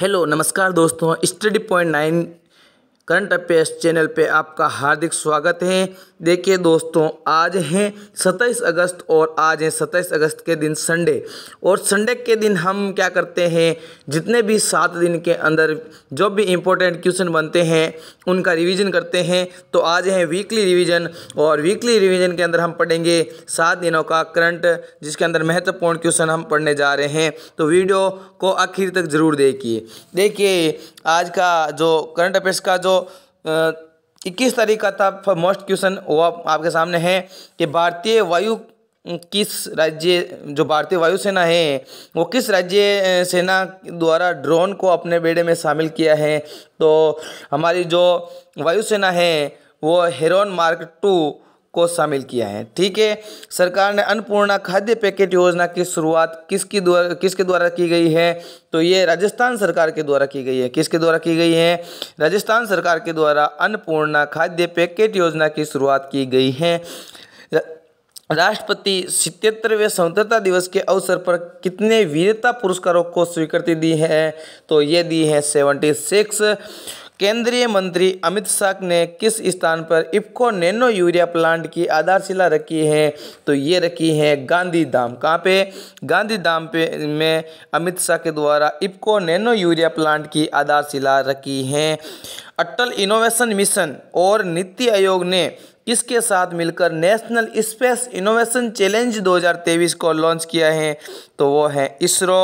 hello नमस्कार दोस्तों study point nine current affairs channel पे आपका हार्दिक स्वागत है देखिए दोस्तों आज हैं 27 अगस्त और आज हैं 27 अगस्त के दिन संडे और संडे के दिन हम क्या करते हैं जितने भी सात दिन के अंदर जो भी इम्पोर्टेंट क्वेश्चन बनते हैं उनका रिवीजन करते हैं तो आज है वीकली रिवीजन और वीकली रिवीजन के अंदर हम पढ़ेंगे सात दिनों का करंट जिसके अंदर महत्वपूर्ण क्वेश्चन हम पढ़ने जा रहे हैं तो वीडियो को आखिर तक ज़रूर देखिए देखिए आज का जो करंट अफेयर्स का जो इक्कीस तारीख का था मोस्ट क्वेश्चन वो आपके सामने है कि भारतीय वायु किस राज्य जो भारतीय वायुसेना है वो किस राज्य सेना द्वारा ड्रोन को अपने बेड़े में शामिल किया है तो हमारी जो वायुसेना है वो हेरोन मार्क टू को शामिल किया है ठीक है सरकार ने अन्नपूर्णा खाद्य पैकेट योजना की शुरुआत किसकी द्वारा किसके द्वारा की गई है तो ये राजस्थान सरकार के द्वारा की गई है किसके द्वारा की गई है राजस्थान सरकार के द्वारा अन्नपूर्णा खाद्य पैकेट योजना की शुरुआत की गई है राष्ट्रपति सितरवें स्वतंत्रता दिवस के अवसर पर कितने वीरता पुरस्कारों को स्वीकृति दी है तो ये दी है सेवेंटी सिक्स केंद्रीय मंत्री अमित शाह ने किस स्थान पर इफ्को नैनो यूरिया प्लांट की आधारशिला रखी है तो ये रखी है गांधी धाम कहाँ पे गांधी धाम पे में अमित शाह के द्वारा इफ्को नैनो यूरिया प्लांट की आधारशिला रखी है अटल इनोवेशन मिशन और नीति आयोग ने इसके साथ मिलकर नेशनल स्पेस इनोवेशन चैलेंज 2023 को लॉन्च किया है तो वो है इसरो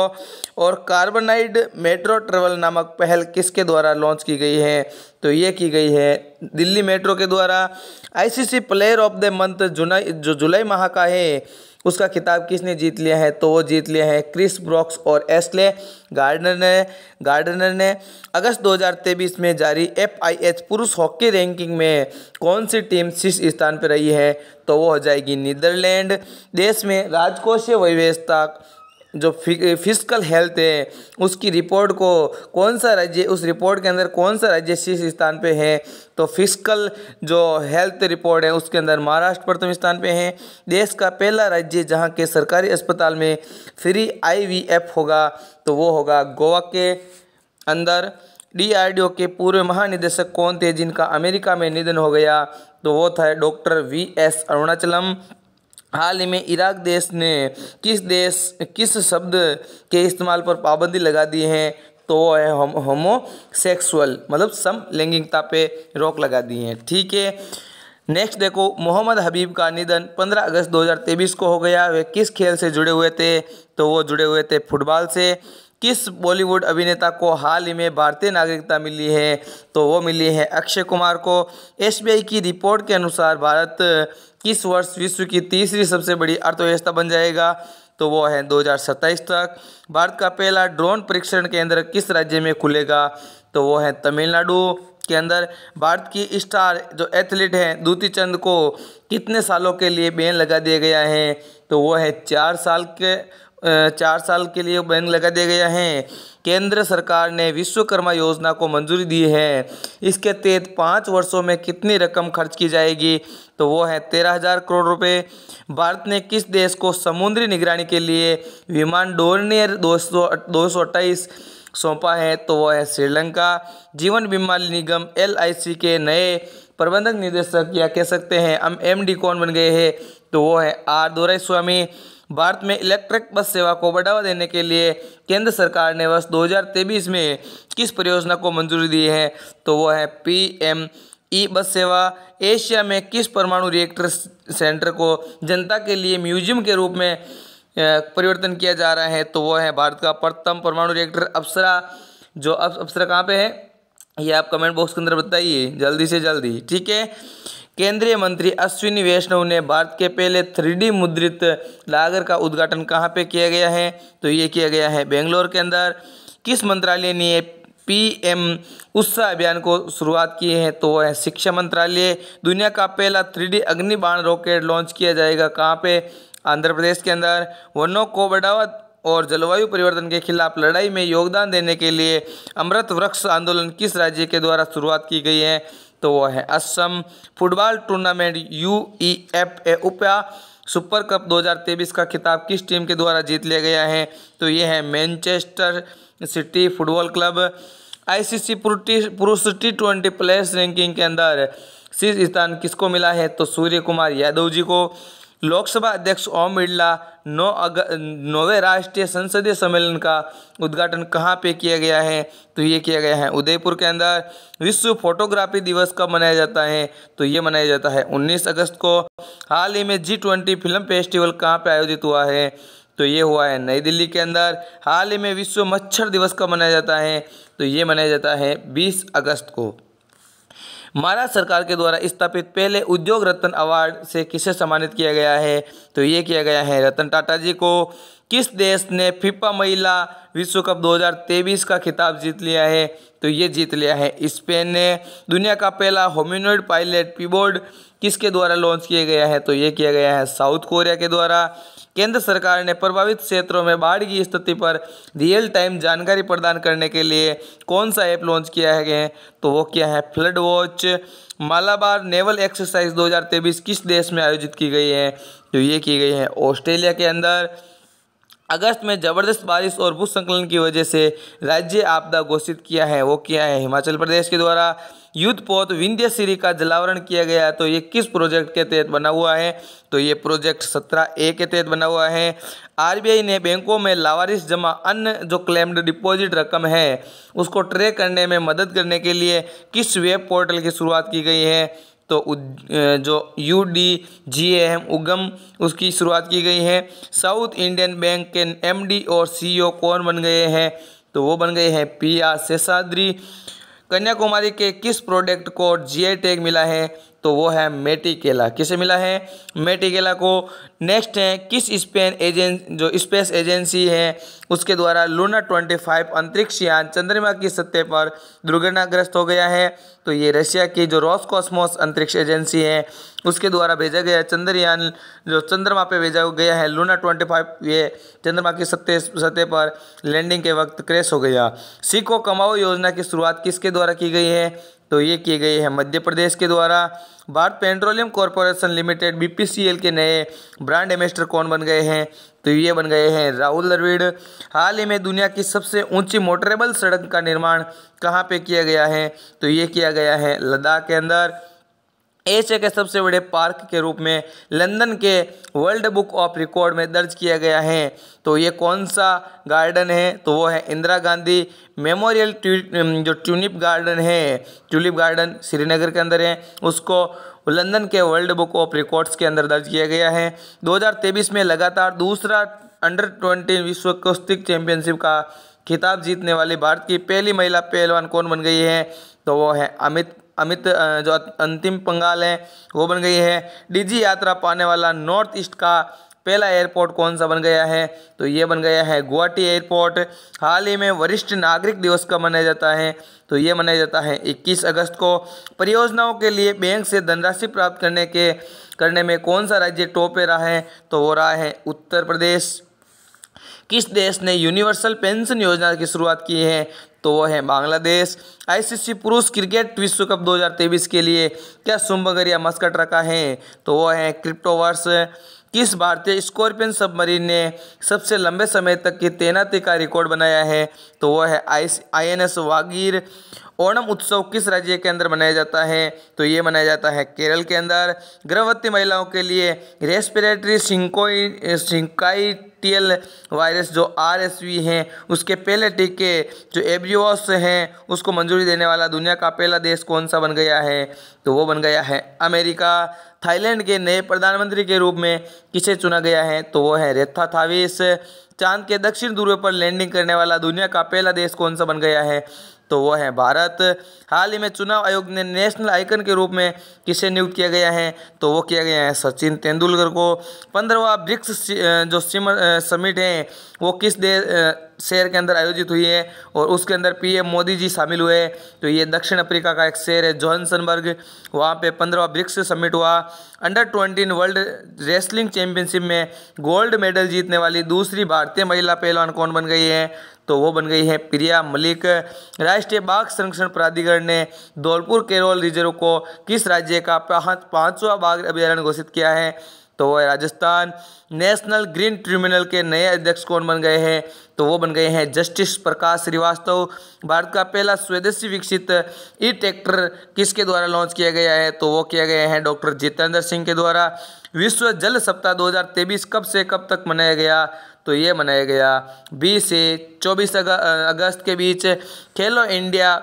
और कार्बनाइड मेट्रो ट्रेवल नामक पहल किसके द्वारा लॉन्च की गई है तो ये की गई है दिल्ली मेट्रो के द्वारा ICC player of the month जुलाई जो जुलाई माह का है उसका खिताब किसने जीत लिया है तो वो जीत लिया है क्रिस ब्रॉक्स और एस्ले गार्डनर ने गार्डनर ने अगस्त 2023 में जारी एफआईएच पुरुष हॉकी रैंकिंग में कौन सी टीम शीर्ष स्थान पर रही है तो वो हो जाएगी नीदरलैंड देश में राजकोषीय व्यवस्था जो फिजिकल हेल्थ है उसकी रिपोर्ट को कौन सा राज्य उस रिपोर्ट के अंदर कौन सा राज्य शीर्ष स्थान पे है तो फिजिकल जो हेल्थ रिपोर्ट है उसके अंदर महाराष्ट्र प्रथम स्थान पे है देश का पहला राज्य जहाँ के सरकारी अस्पताल में फ्री आईवीएफ होगा तो वो होगा गोवा के अंदर डीआरडीओ के पूर्व महानिदेशक कौन थे जिनका अमेरिका में निधन हो गया तो वो था डॉक्टर वी एस अरुणाचलम हाल ही में इराक देश ने किस देश किस शब्द के इस्तेमाल पर पाबंदी लगा दी है तो वो है होम होमोसेक्सुअल मतलब समलैंगिकता पे रोक लगा दी है ठीक है नेक्स्ट देखो मोहम्मद हबीब का निधन 15 अगस्त 2023 को हो गया वे किस खेल से जुड़े हुए थे तो वो जुड़े हुए थे फुटबॉल से किस बॉलीवुड अभिनेता को हाल ही में भारतीय नागरिकता मिली है तो वो मिली है अक्षय कुमार को एसबीआई की रिपोर्ट के अनुसार भारत किस वर्ष विश्व की तीसरी सबसे बड़ी अर्थव्यवस्था बन जाएगा तो वो है दो तक भारत का पहला ड्रोन परीक्षण केंद्र किस राज्य में खुलेगा तो वो है तमिलनाडु के अंदर भारत की स्टार जो एथलीट हैं दूती चंद को कितने सालों के लिए बैन लगा दिया गया है तो वो है चार साल के चार साल के लिए बैन लगा दिया गया है केंद्र सरकार ने विश्वकर्मा योजना को मंजूरी दी है इसके तहत पाँच वर्षों में कितनी रकम खर्च की जाएगी तो वो है तेरह हजार करोड़ रुपए भारत ने किस देश को समुद्री निगरानी के लिए विमान डोरनियर दो सौ दो सौ अट्ठाईस सौंपा है तो वह है श्रीलंका जीवन बीमा निगम एल के नए प्रबंधक निदेशक या कह सकते हैं हम एमडी कौन बन गए हैं तो वो है आर दोराई स्वामी भारत में इलेक्ट्रिक बस सेवा को बढ़ावा देने के लिए केंद्र सरकार ने वर्ष 2023 में किस परियोजना को मंजूरी दी है तो वो है पी एम ई बस सेवा एशिया में किस परमाणु रिएक्टर सेंटर को जनता के लिए म्यूजियम के रूप में परिवर्तन किया जा रहा है तो वो है भारत का प्रथम परमाणु रिएक्टर अप्सरा जो अप्सरा कहाँ पे है ये आप कमेंट बॉक्स के अंदर बताइए जल्दी से जल्दी ठीक है केंद्रीय मंत्री अश्विनी वैष्णव ने भारत के पहले थ्री मुद्रित लागर का उद्घाटन कहाँ पे किया गया है तो ये किया गया है बेंगलोर के अंदर किस मंत्रालय ने पी एम उत्साह अभियान को शुरुआत की है तो वह है शिक्षा मंत्रालय दुनिया का पहला three D Agnibaan rocket launch किया जाएगा कहाँ पे आंध्र प्रदेश के अंदर वनों को बढ़ावा और जलवायु परिवर्तन के खिलाफ लड़ाई में योगदान देने के लिए अमृत वृक्ष आंदोलन किस राज्य के द्वारा शुरुआत की गई है तो वह है Assam football tournament U E F A उपया सुपर कप 2023 का खिताब किस टीम के द्वारा जीत लिया गया है तो यह है Manchester city football club ICC पुरुष टी ट्वेंटी प्लेयर्स रैंकिंग के अंदर शीर्ष स्थान किसको मिला है तो सूर्य कुमार यादव जी को लोकसभा अध्यक्ष ओम बिरला नौ अग नौवे राष्ट्रीय संसदीय सम्मेलन का उद्घाटन कहाँ पे किया गया है तो ये किया गया है उदयपुर के अंदर विश्व फोटोग्राफी दिवस कब मनाया जाता है तो ये मनाया जाता है 19 अगस्त को हाल ही में जी ट्वेंटी फिल्म फेस्टिवल कहाँ पे आयोजित हुआ है तो ये हुआ है नई दिल्ली के अंदर हाल ही में विश्व मच्छर दिवस कब मनाया जाता है तो ये मनाया जाता है बीस अगस्त को महाराष्ट्र सरकार के द्वारा स्थापित पहले उद्योग रत्न अवार्ड से किसे सम्मानित किया गया है तो ये किया गया है रतन टाटा जी को किस देश ने फिफा महिला विश्व कप 2023 का खिताब जीत लिया है तो ये जीत लिया है स्पेन ने दुनिया का पहला होमिनोइड पायलट पीबोर्ड किसके द्वारा लॉन्च किया गया है तो ये किया गया है साउथ कोरिया के द्वारा केंद्र सरकार ने प्रभावित क्षेत्रों में बाढ़ की स्थिति पर रियल टाइम जानकारी प्रदान करने के लिए कौन सा ऐप लॉन्च किया है तो वो क्या है flood watch Malabar naval exercise 2023 किस देश में आयोजित की गई है तो ये की गई है ऑस्ट्रेलिया के अंदर अगस्त में ज़बरदस्त बारिश और भूस्खलन की वजह से राज्य आपदा घोषित किया है वो किया है हिमाचल प्रदेश के द्वारा युद्धपोत सीरी का जलावरण किया गया तो ये किस प्रोजेक्ट के तहत बना हुआ है तो ये प्रोजेक्ट सत्रह ए के तहत बना हुआ है आरबीआई ने बैंकों में लावारिस जमा अन्य जो क्लेम्ड डिपॉजिट रकम है उसको ट्रेक करने में मदद करने के लिए किस वेब पोर्टल की शुरुआत की गई है तो जो यू डी जी एम उगम उसकी शुरुआत की गई है साउथ इंडियन बैंक के एमडी और सीईओ कौन बन गए हैं तो वो बन गए हैं पी आर शेषाद्री कन्याकुमारी के किस प्रोडक्ट को जीआई टैग मिला है तो वो है मेटी केला किसे मिला है मेटी केला को नेक्स्ट है किस स्पेन एजें जो स्पेस एजेंसी है उसके द्वारा लूना ट्वेंटी फाइव अंतरिक्ष यान चंद्रमा की सत्य पर दुर्घटनाग्रस्त हो गया है तो ये रशिया की जो रॉस कॉस्मोस अंतरिक्ष एजेंसी है उसके द्वारा भेजा गया चंद्रयान जो चंद्रमा पे भेजा गया है लूना ट्वेंटी फाइव ये चंद्रमा की सत्य सतह पर लैंडिंग के वक्त क्रेश हो गया सीखो कमाओ योजना की शुरुआत किसके द्वारा की गई है तो ये किए गए हैं मध्य प्रदेश के द्वारा Bharat petroleum corporation limited BPCL के नए ब्रांड एम्बेस्टर कौन बन गए हैं तो ये बन गए हैं राहुल द्रविड़ हाल ही में दुनिया की सबसे ऊंची मोटरेबल सड़क का निर्माण कहाँ पे किया गया है तो ये किया गया है लद्दाख के अंदर एशिया के सबसे बड़े पार्क के रूप में लंदन के वर्ल्ड बुक ऑफ रिकॉर्ड में दर्ज किया गया है तो ये कौन सा गार्डन है तो वो है इंदिरा गांधी मेमोरियल जो ट्यूलिप गार्डन है ट्यूलिप गार्डन श्रीनगर के अंदर है उसको लंदन के वर्ल्ड बुक ऑफ रिकॉर्ड्स के अंदर दर्ज किया गया है दो में लगातार दूसरा अंडर ट्वेंटी विश्व कुश्ती चैंपियनशिप का खिताब जीतने वाली भारत की पहली महिला पहलवान कौन बन गई है तो वो है अमित अमित जो अंतिम पंगाल है वो बन गई है डीजी यात्रा पाने वाला नॉर्थ ईस्ट का पहला एयरपोर्ट कौन सा बन गया है तो ये बन गया है गुवाहाटी एयरपोर्ट हाल ही में वरिष्ठ नागरिक दिवस का मनाया जाता है तो ये मनाया जाता है 21 अगस्त को परियोजनाओं के लिए बैंक से धनराशि प्राप्त करने के करने में कौन सा राज्य टॉप पे रहा है तो वो रहा है उत्तर प्रदेश किस देश ने यूनिवर्सल पेंशन योजना की शुरुआत की है तो वो है बांग्लादेश आईसीसी पुरुष क्रिकेट विश्व कप 2023 के लिए क्या या मस्कट रखा है तो वो है क्रिप्टोवर्स किस भारतीय स्कॉर्पियन सबमरीन ने सबसे लंबे समय तक की तैनाती का रिकॉर्ड बनाया है तो वो है I I N S Vagir Onam उत्सव किस राज्य के अंदर मनाया जाता है तो ये मनाया जाता है केरल के अंदर गर्भवती महिलाओं के लिए रेस्पिरेटरी सिंकोई सिंकाइटियल वायरस जो आर एस वी है उसके पहले टीके जो एब्रियोस हैं उसको मंजूरी देने वाला दुनिया का पहला देश कौन सा बन गया है तो वो बन गया है अमेरिका थाईलैंड के नए प्रधानमंत्री के रूप में किसे चुना गया है तो वो है रेथा थाविस चांद के दक्षिण ध्रुव पर लैंडिंग करने वाला दुनिया का पहला देश कौन सा बन गया है तो वो है भारत हाल ही में चुनाव आयोग ने नेशनल आइकन के रूप में किसे नियुक्त किया गया है तो वो किया गया है सचिन तेंदुलकर को पंद्रहवा ब्रिक्स जो समिट है वो किस देश शहर के अंदर आयोजित हुई है और उसके अंदर पीएम मोदी जी शामिल हुए तो ये दक्षिण अफ्रीका का एक शहर है जोहनसनबर्ग वहाँ पे पंद्रहवा ब्रिक्स समिट हुआ under twenty world wrestling championship में गोल्ड मेडल जीतने वाली दूसरी भारतीय महिला पहलवान कौन बन गई है तो वो बन गई है प्रिया मलिक राष्ट्रीय बाघ संरक्षण प्राधिकरण ने धौलपुर केरोल रिजर्व को किस राज्य का पाँचवा बाघ अभ्यारण्य घोषित किया है तो राजस्थान नेशनल ग्रीन ट्रिब्यूनल के नए अध्यक्ष कौन बन गए हैं तो वो बन गए हैं जस्टिस प्रकाश श्रीवास्तव भारत का पहला स्वदेशी विकसित ई ट्रैक्टर किसके द्वारा लॉन्च किया गया है तो वो किया गया है डॉक्टर जितेंद्र सिंह के द्वारा विश्व जल सप्ताह 2023 कब से कब तक मनाया गया तो ये मनाया गया बीस से चौबीस अगस्त के बीच खेलो इंडिया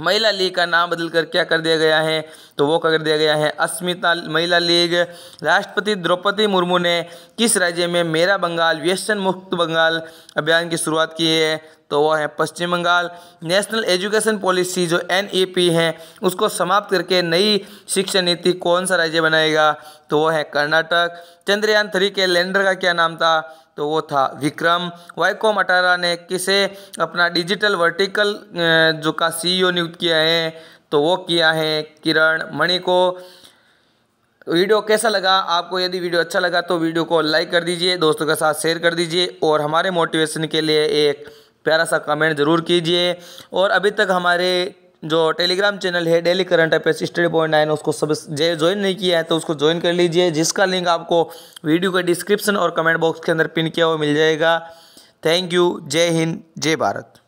महिला लीग का नाम बदल कर क्या कर दिया गया है तो वो कर दिया गया है अस्मिता महिला लीग राष्ट्रपति द्रौपदी मुर्मू ने किस राज्य में मेरा बंगाल व्यसन मुक्त बंगाल अभियान की शुरुआत की है तो वह है पश्चिम बंगाल नेशनल एजुकेशन पॉलिसी जो एन है उसको समाप्त करके नई शिक्षा नीति कौन सा राज्य बनाएगा तो वह है कर्नाटक चंद्रयान थ्री के लैंडर का क्या नाम था तो वो था विक्रम वाईकॉम अटारा ने किसे अपना डिजिटल वर्टिकल जो का सीईओ e नियुक्त किया है तो वो किया है किरण मणि को वीडियो कैसा लगा आपको यदि वीडियो अच्छा लगा तो वीडियो को लाइक कर दीजिए दोस्तों के साथ शेयर कर दीजिए और हमारे मोटिवेशन के लिए एक प्यारा सा कमेंट ज़रूर कीजिए और अभी तक हमारे जो टेलीग्राम चैनल है daily current affair study point nine उसको सब ज्वाइन नहीं किया है तो उसको ज्वाइन कर लीजिए जिसका लिंक आपको वीडियो के डिस्क्रिप्शन और कमेंट बॉक्स के अंदर पिन किया हुआ मिल जाएगा थैंक यू जय हिंद जय भारत